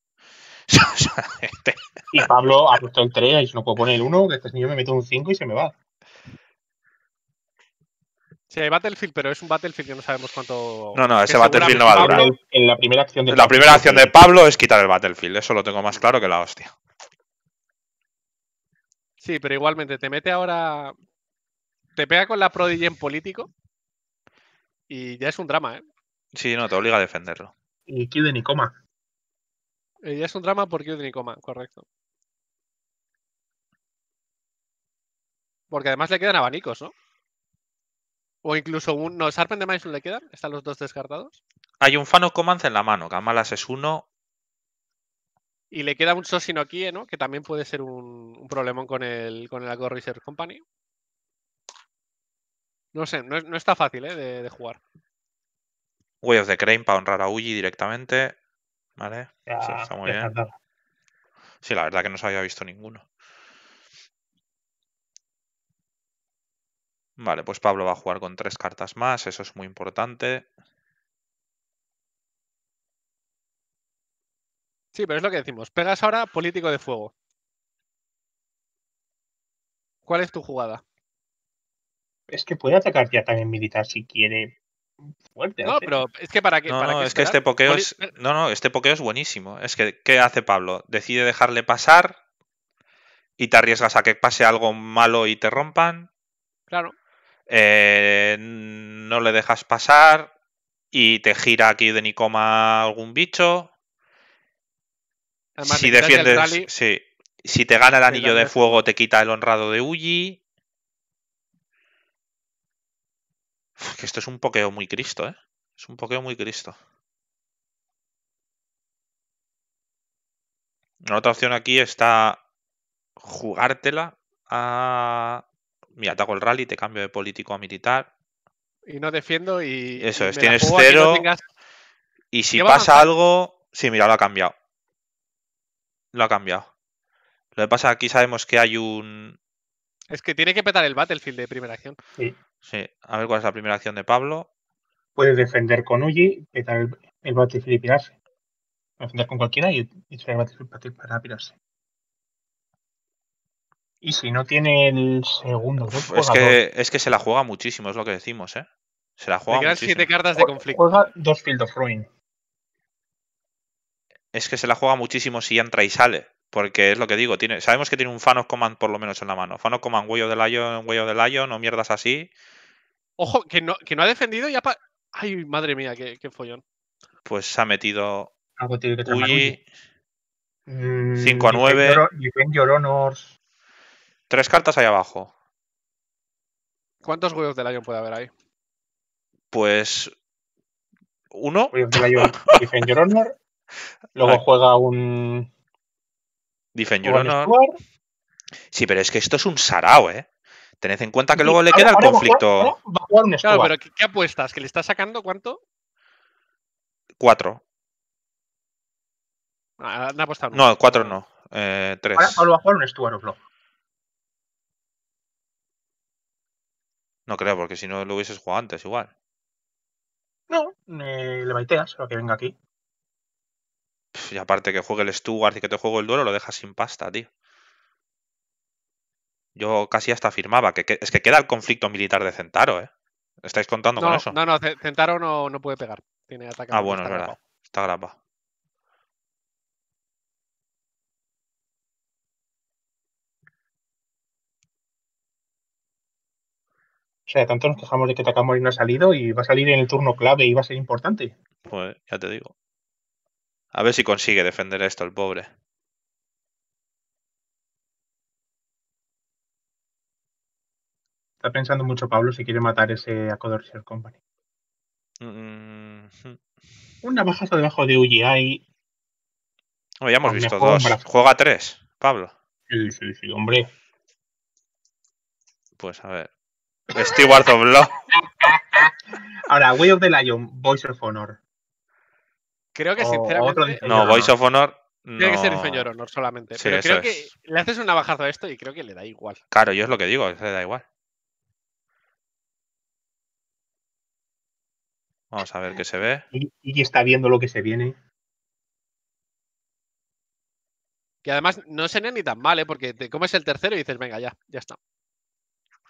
Este- y Pablo ha puesto el 3 y no puedo poner el 1, que este me meto un 5 y se me va. Sí, hay Battlefield, pero es un Battlefield que no sabemos cuánto. No, no, ese Battlefield no va a durar. en la primera acción de La Pablo, primera acción de Pablo es quitar el Battlefield, eso lo tengo más claro que la hostia. Sí, pero igualmente te mete ahora. Te pega con la Prodigy en político. Y ya es un drama, ¿eh? Sí, no, te obliga a defenderlo. Y Q de Coma. Eh, ya es un drama por Q de Coma, correcto. Porque además le quedan abanicos, ¿no? O incluso un. No, Sarpen de Mindful le quedan. Están los dos descartados. Hay un Fano Command en la mano. Gamalas es uno. Y le queda un Sosino aquí, ¿no? Que también puede ser un, un problemón con el, con el Company. No sé, no, está fácil, ¿eh? De, jugar. Way of the Crane para honrar a Uji directamente. Vale. sí, está muy bien. Sí, la verdad que no se había visto ninguno. Vale, pues Pablo va a jugar con tres cartas más, eso es muy importante. Sí, pero es lo que decimos. Pegas ahora político de fuego. ¿Cuál es tu jugada? Es que puede atacar ya también militar si quiere. Fuerte. No, pero es que para qué? No, es que este pokeo es. No, no, este pokeo es buenísimo. Es que, ¿qué hace Pablo? Decide dejarle pasar y te arriesgas a que pase algo malo y te rompan. Claro. Eh, no le dejas pasar y te gira aquí de Nicoma algún bicho. si defiendes, si te gana el anillo de fuego, te quita el honrado de Uji. Que esto es un pokeo muy cristo, ¿eh? Es un pokeo muy cristo. otra opción aquí está jugártela a mira, ataco el rally, te cambio de político a militar. Y no defiendo y. Eso es, tienes cero. Y si pasa algo. Sí, mira, lo ha cambiado. Lo ha cambiado. Lo que pasa aquí sabemos que hay un. Es que tiene que petar el Battlefield de primera acción. Sí. Sí, a ver cuál es la primera acción de Pablo. Puedes defender con Uji, petar el, Battlefield y pirarse. Defender con cualquiera y, el Battlefield para pirarse. Y si no tiene el segundo es, que, se la juega muchísimo, es lo que decimos, ¿eh? Se la juega. muchísimo. siete cartas Juega dos Field of Ruin. Es que se la juega muchísimo si entra y sale. Porque es lo que digo, sabemos que tiene un Fan of Command por lo menos en la mano. Fan of Command, huello del Lion, huello del Lion, no mierdas así. Ojo, que no, ha defendido y ha. Ay, madre mía, qué, follón. Pues se ha metido. 5 a 9. Defend Your Honors. Tres cartas ahí abajo. ¿Cuántos huevos del Lion puede haber ahí? Pues. Uno. Defend Honor. Luego juega un. Defender Honor. Sí, pero es que esto es un sarao, ¿eh? Tened en cuenta que luego le queda el conflicto. claro, pero ¿qué, apuestas? ¿Que le está sacando cuánto? Cuatro. Ah, no, cuatro no. Eh, tres. Ahora, va a jugar un Stuart No creo, porque si no lo hubieses jugado antes igual. No, le baiteas a lo que venga aquí. y aparte que juegue el Stuart y que te juego el duelo, lo dejas sin pasta, tío. Yo casi hasta afirmaba que, es que queda el conflicto militar de Centaro, ¿eh? ¿Estáis contando con eso? No, no, Centaro no, no puede pegar. Tiene ataque. Ah, bueno, es verdad. Está grapa O sea, tanto nos quejamos de que Takamori no ha salido y va a salir en el turno clave y va a ser importante. Pues ya te digo. A ver si consigue defender esto el pobre. Está pensando mucho Pablo si quiere matar ese Acodor Company. Mm-hmm. Una bajasa debajo de UGI. Oh, ya hemos visto dos. Juega tres, Pablo. Sí, sí, sí, hombre. Pues a ver. Stewart of Ahora, Way of the Lion, Voice of Honor. Creo que sinceramente. No, Voice of Honor. Tiene que ser Señor Honor solamente. pero creo que le haces un bajada a esto y creo que le da igual. Claro, yo es lo que digo, le da igual. Vamos a ver qué se ve. Y, está viendo lo que se viene. Que además no sería ni tan mal, ¿eh? porque te comes el tercero y dices, venga, ya, ya está.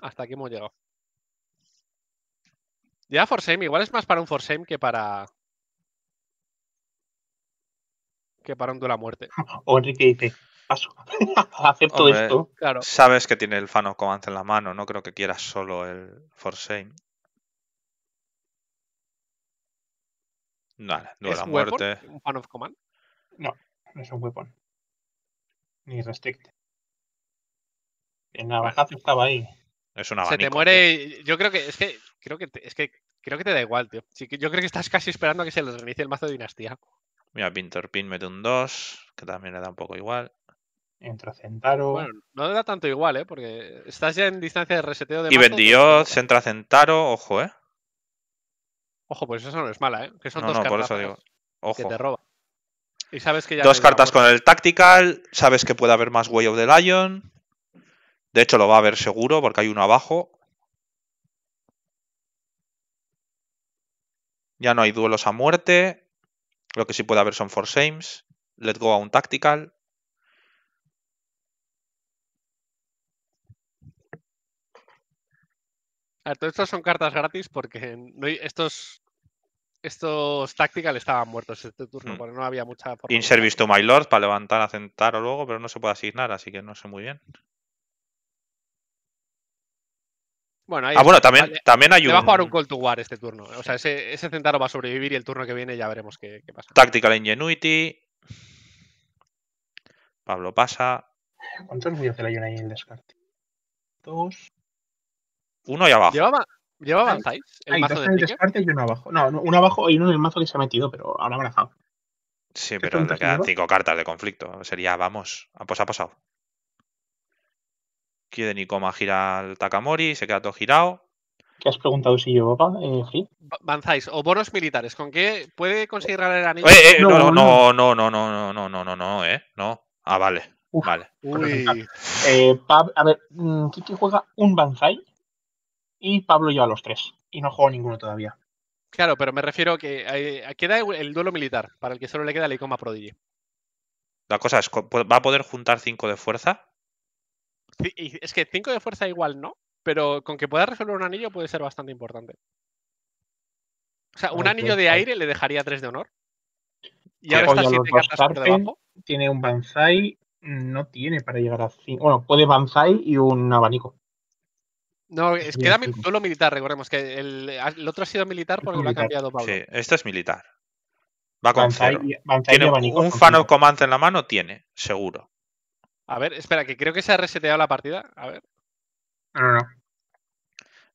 Hasta aquí hemos llegado. Ya same igual es más para un same que para. que para un Duela Muerte. O Enrique dice: acepto esto. Sabes que tiene el Fan of Command en la mano, no creo que quieras solo el Forsame. Vale, Duela Muerte. Weapon, ¿Un Fan of Command? No, no es un weapon. Ni En El navajazo estaba ahí. Es una abanico, Se te muere. Yo creo que es que Creo que te, es que creo que te da igual, tío. yo creo que estás casi esperando a que se le reinicie el mazo de dinastía. Mira, pin mete un 2, que también le da un poco igual. Entra Centaro. Bueno, no le da tanto igual, ¿eh? Porque estás ya en distancia de reseteo de. Y vendió se entra Centaro, ojo, ¿eh? Ojo, pues eso no es mala, ¿eh? Que son dos cartas que te roba. Y sabes que Dos cartas con el Tactical, sabes que puede haber más Way of the Lion. De hecho, lo va a haber seguro porque hay uno abajo. Ya no hay duelos a muerte. Lo que sí puede haber son for aims. Let go a un tactical. A ver, todos estos son cartas gratis porque estos estos tactical estaban muertos este turno, hmm. porque no había mucha forma In service to my lord para levantar a o luego, pero no se puede asignar, así que no sé muy bien. Bueno, ah, bueno, también, también hay un... va a jugar un Call to War este turno. O sea, ese, ese centauro va a sobrevivir y el turno que viene ya veremos qué, qué pasa. Tactical Ingenuity. Pablo pasa. ¿Cuántos la hay ahí en el descarte? Dos. Uno y abajo. Llevaba, llevaba Hay el mazo dos en el descarte y uno abajo. No, uno abajo y uno en el mazo que se ha metido, pero ahora abrazado. Sí, pero te quedan cinco cartas de conflicto. Sería, vamos, ah, pues ha pasado. Quiere Nikoma gira al Takamori, se queda todo girado. ¿Qué has preguntado si yo, eh, o bonos militares, ¿con qué puede conseguir ganar el anillo? Eh, eh, no, no, no, no, no, no, no, no, no, no, eh, no. Ah, vale, vale. Pues eh, a ver, mm, Kiki juega un Banzai y Pablo lleva los tres. Y no juego ninguno todavía. Claro, pero me refiero a que queda el duelo militar, para el que solo le queda la Icoma Prodigy. La cosa es, ¿va a poder juntar cinco de fuerza? Es que 5 de fuerza igual no, pero con que pueda resolver un anillo puede ser bastante importante. O sea, un anillo pues de aire le dejaría 3 de honor. Y ahora está 7 cartas por debajo. Tiene un Banzai, no tiene para llegar a 5. Bueno, puede Banzai y un abanico. No, es que era solo militar, recordemos que el, otro ha sido militar porque lo ha cambiado Pablo. Sí, este es militar. Va con Banzai, tiene un, un fan command en la mano, tiene, seguro. A ver, espera, que creo que se ha reseteado la partida. A ver. No, no, no.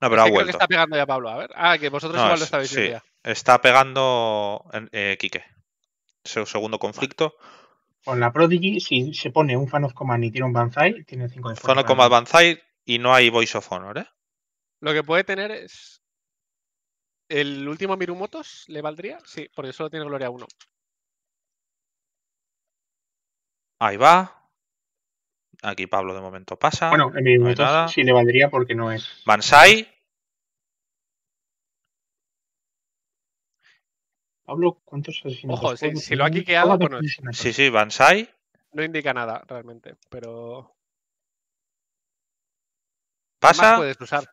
No, pero ha vuelto. Creo que está pegando ya Pablo. A ver. Ah, que vosotros igual lo estáis sí. Está pegando eh, Quique. Su segundo conflicto. Con la Prodigy, si se pone un Fan of Command y tiene un Banzai, tiene 5 de Fan of Command Banzai y no hay Voice of Honor, ¿eh? Lo que puede tener es. ¿El último Mirumotos le valdría? Sí, porque solo tiene Gloria 1. Ahí va. Aquí Pablo de momento pasa. Bueno, en mi momento sí le valdría porque no es. Bansai. Pablo, ¿cuántos asesinatos? Ojo, si, lo ha quiqueado, bueno. Sí, sí, Bansai. No indica nada realmente, pero. Pasa. puedes usar.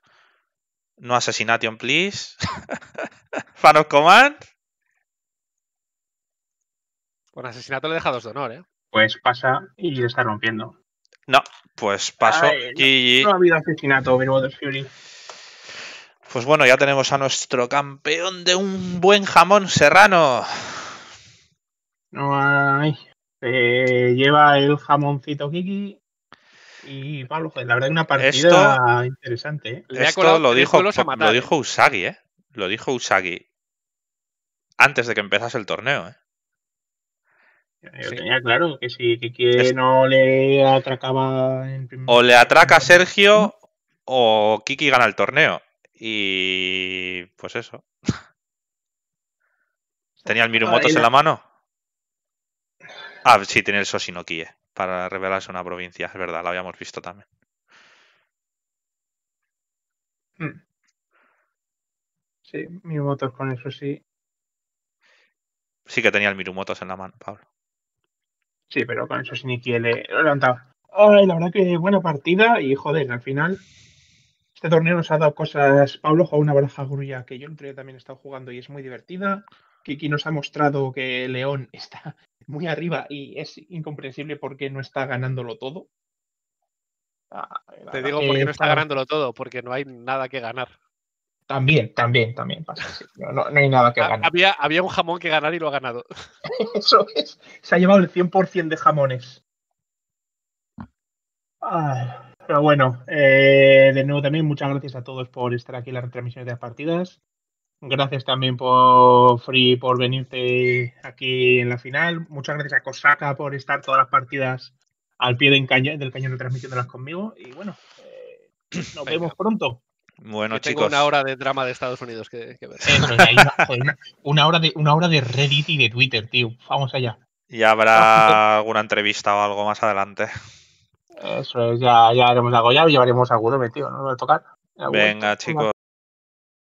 No assassination, please. Fan of command. Con asesinato le deja dos de honor, ¿eh? Pues pasa y está rompiendo. No, pues pasó no, ha habido asesinato, Fury. Pues bueno, ya tenemos a nuestro campeón de un buen jamón serrano. No, eh, lleva el jamoncito Kiki. Y Pablo, la verdad, una partida interesante. Eh. Esto lo dijo, lo dijo Usagi, ¿eh? Lo dijo Usagi antes de que empezase el torneo, ¿eh? Yo claro que si Kiki no le atracaba en primer... O le atraca Sergio o Kiki gana el torneo. Y pues eso. ¿Tenía el Mirumotos en la mano? Ah, sí, tiene el Sosinokie eh, para revelarse una provincia, es verdad, la habíamos visto también. Hmm. Sí, Mirumotos con eso sí. Sí que tenía el Mirumotos en la mano, Pablo. Sí, pero con eso Siniki eh, le levantaba. Ay, la verdad que buena partida y joder, al final este torneo nos ha dado cosas. Pablo jugó una baraja grulla que yo el también he estado jugando y es muy divertida. Kiki nos ha mostrado que León está muy arriba y es incomprensible por qué no está ganándolo todo. Ah, Te digo por qué no está ganándolo todo, porque no hay nada que ganar. También, también, también pasa. No, hay nada que ganar. Había, un jamón que ganar y lo ha ganado. Eso es. Se ha llevado el 100% de jamones. Ah, pero bueno, eh, de nuevo también muchas gracias a todos por estar aquí en las retransmisiones de las partidas. Gracias también por Free por venirte aquí en la final. Muchas gracias a Kosaka por estar todas las partidas al pie del cañón, del cañón de las conmigo. Y bueno, eh, nos vemos pronto. Bueno, chicos. Tengo una hora de drama de Estados Unidos que, ver. una, hora de, una hora de Reddit y de Twitter, tío. Vamos allá. Y habrá alguna entrevista o algo más adelante. Eso es, ya, ya haremos algo, ya llevaremos a tío, ¿no? tocar. Venga, chicos,